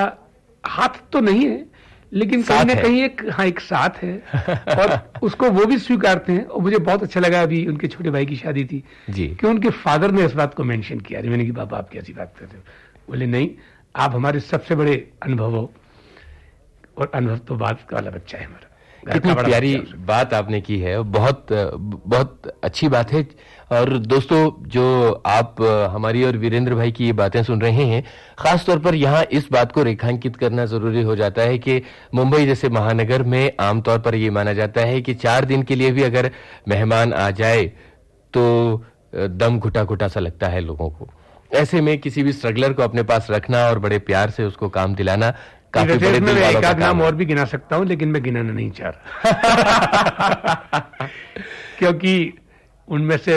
हाथ तो नहीं है लेकिन कहीं ना कहीं एक हाँ एक साथ है [LAUGHS] और उसको वो भी स्वीकारते हैं और मुझे बहुत अच्छा लगा अभी उनके छोटे भाई की शादी थी जी कि उनके फादर ने इस बात को मेंशन किया मैंने कि बाबा आप कैसी बात कर रहे हो बोले नहीं आप हमारे सबसे बड़े अनुभव हो और अनुभव तो बात वाला बच्चा है हमारा कितनी प्यारी बात आपने की है बहुत बहुत अच्छी बात है और दोस्तों जो आप हमारी और वीरेंद्र भाई की ये बातें सुन रहे हैं खास तौर पर यहाँ इस बात को रेखांकित करना जरूरी हो जाता है कि मुंबई जैसे महानगर में आमतौर पर ये माना जाता है कि चार दिन के लिए भी अगर मेहमान आ जाए तो दम घुटा घुटा सा लगता है लोगों को ऐसे में किसी भी स्ट्रगलर को अपने पास रखना और बड़े प्यार से उसको काम दिलाना काफी एक नाम और भी गिना सकता हूँ लेकिन मैं गिनाना नहीं चाह रहा [LAUGHS] क्योंकि उनमें से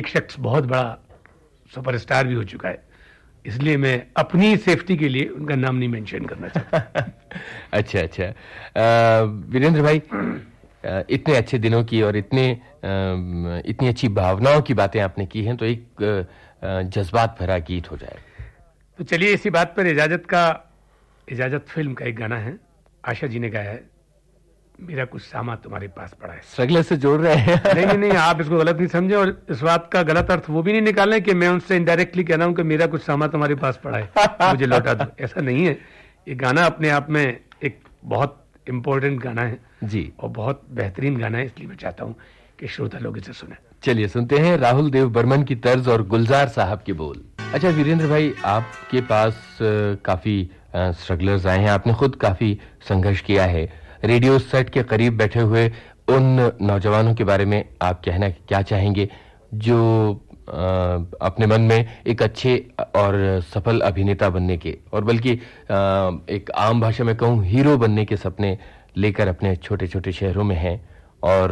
एक शख्स बहुत बड़ा सुपरस्टार भी हो चुका है इसलिए मैं अपनी सेफ्टी के लिए उनका नाम नहीं मेंशन करना चाहता [LAUGHS] अच्छा अच्छा वीरेंद्र भाई इतने अच्छे दिनों की और इतने इतनी अच्छी भावनाओं की बातें आपने की हैं तो एक जज्बात भरा गीत हो जाए तो चलिए इसी बात पर इजाजत का इजाजत फिल्म का एक गाना है आशा जी ने गाया है मेरा कुछ सामा तुम्हारे पास पड़ा है स्ट्रगलर से जोड़ रहे हैं नहीं नहीं नहीं आप इसको गलत नहीं समझे और इस बात का गलत अर्थ वो भी नहीं निकाले कि मैं उनसे इनडायरेक्टली कह रहा हूँ कि मेरा कुछ सामा तुम्हारे पास पड़ा है मुझे लौटा दो [LAUGHS] ऐसा नहीं है ये गाना अपने आप में एक बहुत इम्पोर्टेंट गाना है जी और बहुत बेहतरीन गाना है इसलिए मैं चाहता हूँ कि श्रोता लोग इसे सुने चलिए सुनते हैं राहुल देव बर्मन की तर्ज और गुलजार साहब के बोल अच्छा वीरेंद्र भाई आपके पास काफी स्ट्रगलर्स आए हैं आपने खुद काफी संघर्ष किया है रेडियो सेट के करीब बैठे हुए उन नौजवानों के बारे में आप कहना क्या चाहेंगे जो आ, अपने मन में एक अच्छे और सफल अभिनेता बनने के और बल्कि एक आम भाषा में कहूँ हीरो बनने के सपने लेकर अपने छोटे छोटे शहरों में हैं और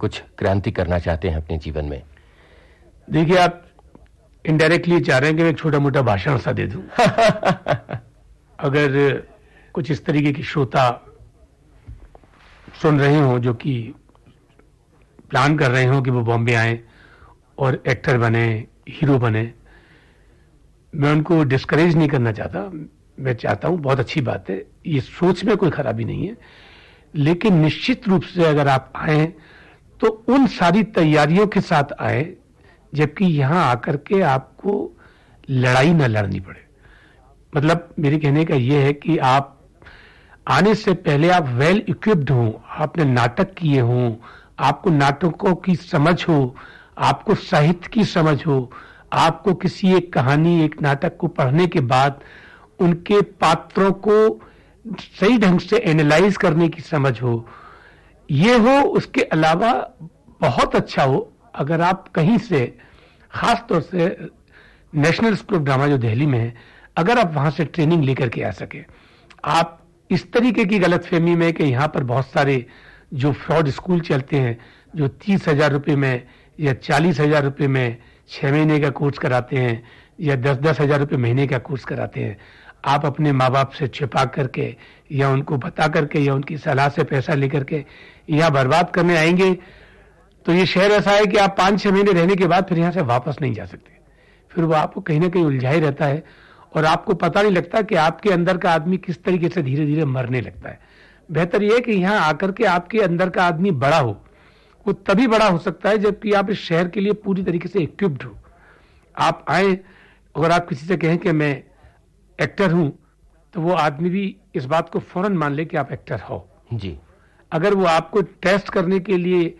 कुछ क्रांति करना चाहते हैं अपने जीवन में देखिए आप इनडायरेक्टली चाह रहे हैं कि मैं एक छोटा मोटा भाषण सा दे दूं [LAUGHS] अगर कुछ इस तरीके की श्रोता सुन रहे हों जो कि प्लान कर रहे हों कि वो बॉम्बे आए और एक्टर बने हीरो बने मैं उनको डिस्करेज नहीं करना चाहता मैं चाहता हूँ बहुत अच्छी बात है ये सोच में कोई खराबी नहीं है लेकिन निश्चित रूप से अगर आप आए तो उन सारी तैयारियों के साथ आए जबकि यहाँ आकर के आपको लड़ाई ना लड़नी पड़े मतलब मेरे कहने का यह है कि आप आने से पहले आप वेल इक्विप्ड हों आपने नाटक किए हों आपको नाटकों की समझ हो आपको साहित्य की समझ हो आपको किसी एक कहानी एक नाटक को पढ़ने के बाद उनके पात्रों को सही ढंग से एनालाइज करने की समझ हो ये हो उसके अलावा बहुत अच्छा हो अगर आप कहीं से खास तौर से नेशनल स्कूल ऑफ ड्रामा जो दिल्ली में है अगर आप वहां से ट्रेनिंग लेकर के आ सके आप इस तरीके की गलतफहमी में कि यहाँ पर बहुत सारे जो फ्रॉड स्कूल चलते हैं जो तीस हजार रुपये में या चालीस हजार रुपये में छः महीने का कोर्स कराते हैं या दस दस हजार रुपये महीने का कोर्स कराते हैं आप अपने माँ बाप से छिपा करके या उनको बता करके या उनकी सलाह से पैसा लेकर के यहाँ बर्बाद करने आएंगे तो ये शहर ऐसा है कि आप पाँच छः महीने रहने के बाद फिर यहाँ से वापस नहीं जा सकते फिर वो आपको कहीं ना कहीं उलझाई रहता है और आपको पता नहीं लगता कि आपके अंदर का आदमी किस तरीके से धीरे धीरे मरने लगता है बेहतर यह कि यहाँ आकर के आपके अंदर का आदमी बड़ा हो वो तभी बड़ा हो सकता है जबकि आप इस शहर के लिए पूरी तरीके से इक्विप्ड हो आप आए अगर आप किसी से कहें कि मैं एक्टर हूं तो वो आदमी भी इस बात को फौरन मान ले कि आप एक्टर हो जी अगर वो आपको टेस्ट करने के लिए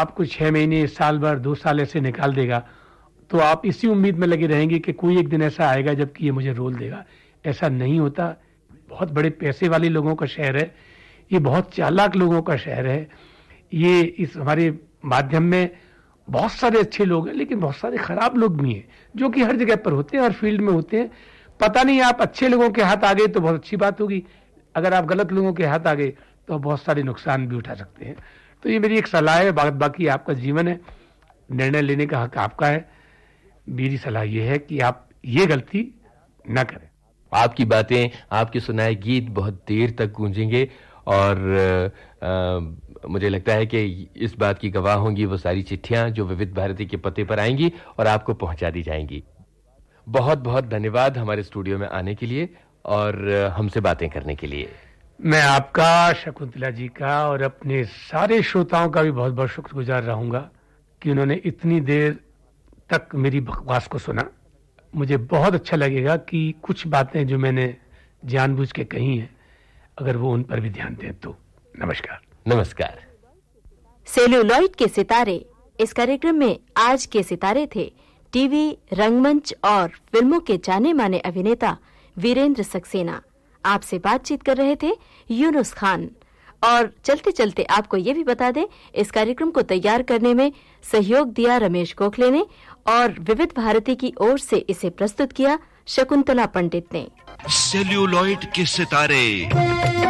आपको छह महीने साल भर दो साल ऐसे निकाल देगा तो आप इसी उम्मीद में लगे रहेंगे कि कोई एक दिन ऐसा आएगा जबकि ये मुझे रोल देगा ऐसा नहीं होता बहुत बड़े पैसे वाले लोगों का शहर है ये बहुत चालाक लोगों का शहर है ये इस हमारे माध्यम में बहुत सारे अच्छे लोग हैं लेकिन बहुत सारे खराब लोग भी हैं जो कि हर जगह पर होते हैं हर फील्ड में होते हैं पता नहीं आप अच्छे लोगों के हाथ आ गए तो बहुत अच्छी बात होगी अगर आप गलत लोगों के हाथ आ गए तो बहुत सारे नुकसान भी उठा सकते हैं तो ये मेरी एक सलाह है बाकी आपका जीवन है निर्णय लेने का हक आपका है मेरी सलाह यह है कि आप ये गलती ना करें आपकी बातें आपके सुनाए गीत बहुत देर तक गूंजेंगे और आ, आ, मुझे लगता है कि इस बात की गवाह होंगी वो सारी चिट्ठियां जो विविध भारती के पते पर आएंगी और आपको पहुंचा दी जाएंगी बहुत बहुत धन्यवाद हमारे स्टूडियो में आने के लिए और हमसे बातें करने के लिए मैं आपका शकुंतला जी का और अपने सारे श्रोताओं का भी बहुत बहुत शुक्रगुजार रहूंगा कि उन्होंने इतनी देर तक मेरी बकवास को सुना मुझे बहुत अच्छा लगेगा कि कुछ बातें जो मैंने जानबूझ के कही हैं अगर वो उन पर भी ध्यान दें तो नमस्कार नमस्कार सेल्यूलॉइड के सितारे इस कार्यक्रम में आज के सितारे थे टीवी रंगमंच और फिल्मों के जाने माने अभिनेता वीरेंद्र सक्सेना आपसे बातचीत कर रहे थे यूनुस खान और चलते-चलते आपको ये भी बता दें इस कार्यक्रम को तैयार करने में सहयोग दिया रमेश गोखले ने और विविध भारती की ओर से इसे प्रस्तुत किया शकुंतला पंडित ने सेल्यूलॉइड के सितारे